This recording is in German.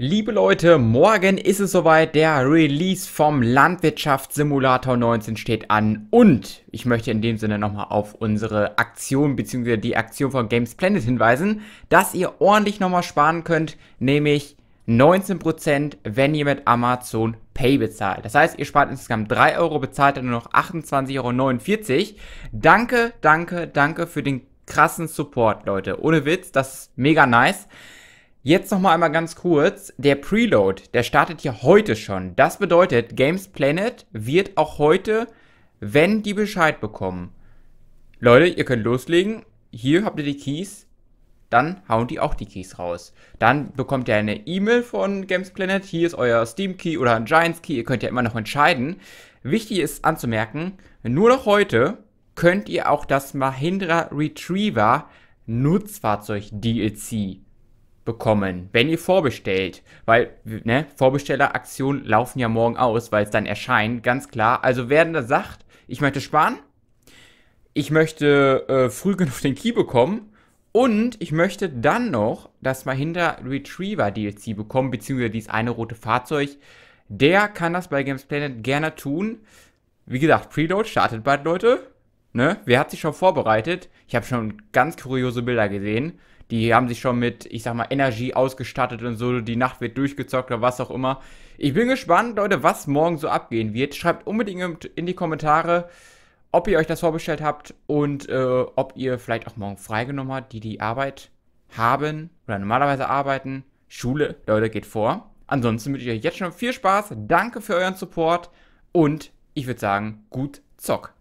Liebe Leute, morgen ist es soweit, der Release vom Landwirtschaftssimulator 19 steht an und ich möchte in dem Sinne nochmal auf unsere Aktion bzw. die Aktion von Games Planet hinweisen, dass ihr ordentlich nochmal sparen könnt, nämlich 19%, wenn ihr mit Amazon Pay bezahlt. Das heißt, ihr spart insgesamt 3 Euro, bezahlt dann nur noch 28,49 Euro. Danke, danke, danke für den krassen Support, Leute. Ohne Witz, das ist mega nice. Jetzt nochmal einmal ganz kurz, der Preload, der startet hier heute schon. Das bedeutet, Games Planet wird auch heute, wenn die Bescheid bekommen. Leute, ihr könnt loslegen. Hier habt ihr die Keys. Dann hauen die auch die Keys raus. Dann bekommt ihr eine E-Mail von Games Planet. Hier ist euer Steam Key oder ein Giants Key. Ihr könnt ja immer noch entscheiden. Wichtig ist anzumerken, nur noch heute könnt ihr auch das Mahindra Retriever Nutzfahrzeug DLC bekommen, wenn ihr vorbestellt. Weil, ne, Vorbestelleraktionen laufen ja morgen aus, weil es dann erscheint, ganz klar. Also wer da sagt, ich möchte sparen, ich möchte äh, früh genug den Key bekommen und ich möchte dann noch das Mahinda Retriever DLC bekommen, beziehungsweise dieses eine rote Fahrzeug, der kann das bei Games Planet gerne tun. Wie gesagt, Preload startet bald, Leute. Ne? Wer hat sich schon vorbereitet? Ich habe schon ganz kuriose Bilder gesehen. Die haben sich schon mit, ich sag mal, Energie ausgestattet und so. Die Nacht wird durchgezockt oder was auch immer. Ich bin gespannt, Leute, was morgen so abgehen wird. Schreibt unbedingt in die Kommentare, ob ihr euch das vorbestellt habt und äh, ob ihr vielleicht auch morgen freigenommen habt, die die Arbeit haben oder normalerweise arbeiten. Schule, Leute, geht vor. Ansonsten wünsche ich euch jetzt schon viel Spaß. Danke für euren Support und ich würde sagen, gut zock.